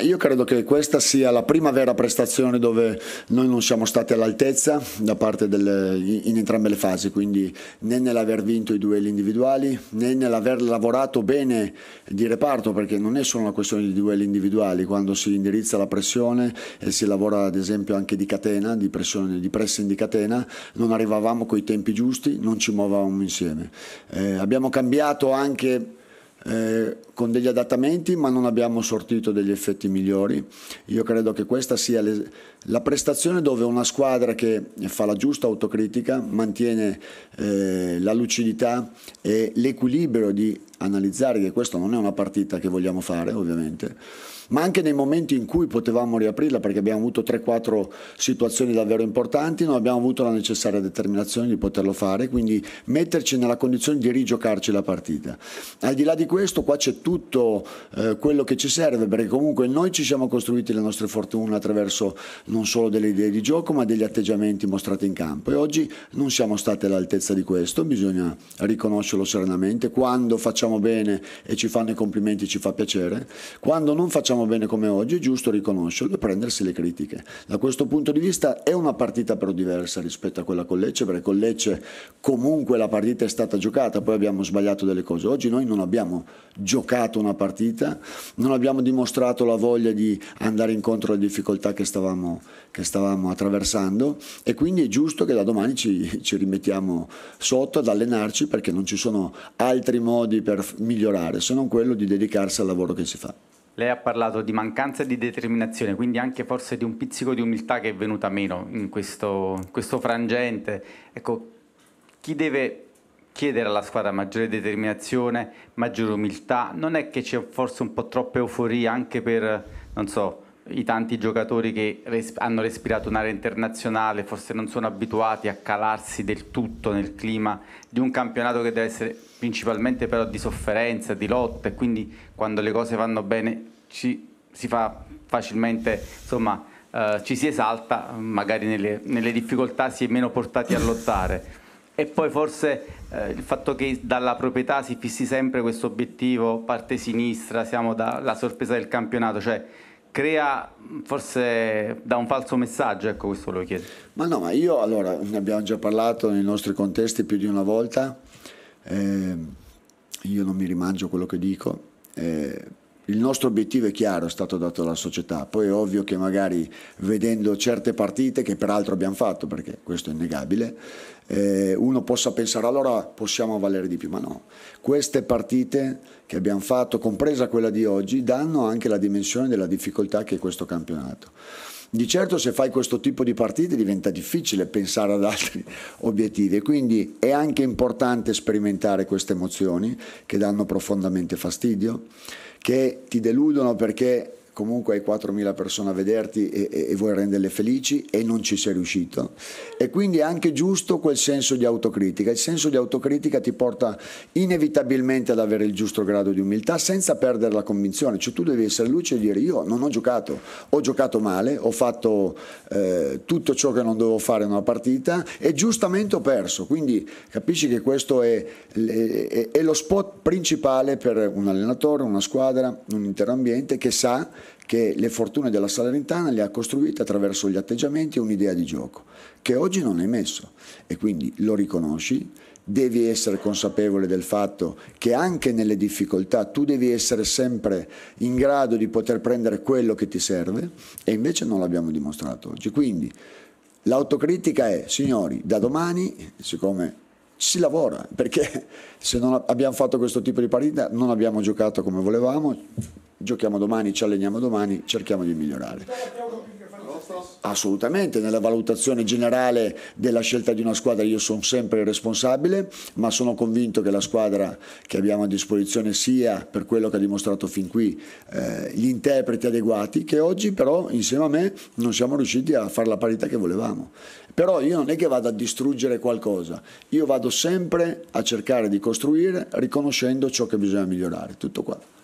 io credo che questa sia la prima vera prestazione dove noi non siamo stati all'altezza da parte delle, in entrambe le fasi, quindi né nell'aver vinto i duelli individuali né nell'aver lavorato bene di reparto, perché non è solo una questione di duelli individuali, quando si indirizza la pressione e si lavora ad esempio anche di catena, di, pressione, di pressing di catena, non arrivavamo coi tempi giusti, non ci muovavamo insieme. Eh, abbiamo cambiato anche eh, con degli adattamenti, ma non abbiamo sortito degli effetti migliori. Io credo che questa sia le, la prestazione dove una squadra che fa la giusta autocritica mantiene eh, la lucidità e l'equilibrio di analizzare che questa non è una partita che vogliamo fare, ovviamente ma anche nei momenti in cui potevamo riaprirla, perché abbiamo avuto 3-4 situazioni davvero importanti, non abbiamo avuto la necessaria determinazione di poterlo fare, quindi metterci nella condizione di rigiocarci la partita. Al di là di questo, qua c'è tutto eh, quello che ci serve, perché comunque noi ci siamo costruiti le nostre fortune attraverso non solo delle idee di gioco, ma degli atteggiamenti mostrati in campo. E oggi non siamo stati all'altezza di questo, bisogna riconoscerlo serenamente. Quando facciamo bene e ci fanno i complimenti ci fa piacere, quando non facciamo siamo bene come oggi, è giusto riconoscerlo e prendersi le critiche. Da questo punto di vista è una partita però diversa rispetto a quella con Lecce, perché con Lecce comunque la partita è stata giocata, poi abbiamo sbagliato delle cose. Oggi noi non abbiamo giocato una partita, non abbiamo dimostrato la voglia di andare incontro alle difficoltà che stavamo, che stavamo attraversando e quindi è giusto che da domani ci, ci rimettiamo sotto ad allenarci perché non ci sono altri modi per migliorare se non quello di dedicarsi al lavoro che si fa. Lei ha parlato di mancanza di determinazione, quindi anche forse di un pizzico di umiltà che è venuta meno in questo, in questo frangente. Ecco, chi deve chiedere alla squadra maggiore determinazione, maggiore umiltà? Non è che c'è forse un po' troppa euforia anche per, non so, i tanti giocatori che res hanno respirato un'area internazionale forse non sono abituati a calarsi del tutto nel clima di un campionato che deve essere principalmente però di sofferenza, di lotta e quindi quando le cose vanno bene ci, si fa facilmente insomma eh, ci si esalta, magari nelle, nelle, difficoltà si è meno portati a lottare. E poi forse eh, il fatto che dalla proprietà si fissi sempre questo obiettivo, parte sinistra, siamo dalla sorpresa del campionato, cioè crea forse da un falso messaggio, ecco questo lo chiedo. Ma no, ma io allora ne abbiamo già parlato nei nostri contesti più di una volta, eh, io non mi rimangio quello che dico, eh, il nostro obiettivo è chiaro, è stato dato dalla società, poi è ovvio che magari vedendo certe partite che peraltro abbiamo fatto, perché questo è innegabile, eh, uno possa pensare allora possiamo valere di più, ma no. Queste partite che abbiamo fatto, compresa quella di oggi, danno anche la dimensione della difficoltà che è questo campionato. Di certo se fai questo tipo di partite diventa difficile pensare ad altri obiettivi e quindi è anche importante sperimentare queste emozioni che danno profondamente fastidio, che ti deludono perché comunque hai 4.000 persone a vederti e, e, e vuoi renderle felici e non ci sei riuscito. E quindi è anche giusto quel senso di autocritica. Il senso di autocritica ti porta inevitabilmente ad avere il giusto grado di umiltà senza perdere la convinzione. Cioè tu devi essere luce e dire io non ho giocato, ho giocato male, ho fatto eh, tutto ciò che non dovevo fare in una partita e giustamente ho perso. Quindi capisci che questo è, è, è lo spot principale per un allenatore, una squadra, un intero ambiente che sa che le fortune della Salernitana le ha costruite attraverso gli atteggiamenti e un'idea di gioco, che oggi non hai messo e quindi lo riconosci, devi essere consapevole del fatto che anche nelle difficoltà tu devi essere sempre in grado di poter prendere quello che ti serve e invece non l'abbiamo dimostrato oggi. Quindi l'autocritica è, signori, da domani, siccome si lavora, perché se non abbiamo fatto questo tipo di partita non abbiamo giocato come volevamo, giochiamo domani, ci alleniamo domani, cerchiamo di migliorare. Assolutamente, nella valutazione generale della scelta di una squadra io sono sempre il responsabile, ma sono convinto che la squadra che abbiamo a disposizione sia, per quello che ha dimostrato fin qui, eh, gli interpreti adeguati, che oggi però insieme a me non siamo riusciti a fare la parità che volevamo. Però io non è che vado a distruggere qualcosa, io vado sempre a cercare di costruire riconoscendo ciò che bisogna migliorare, tutto qua.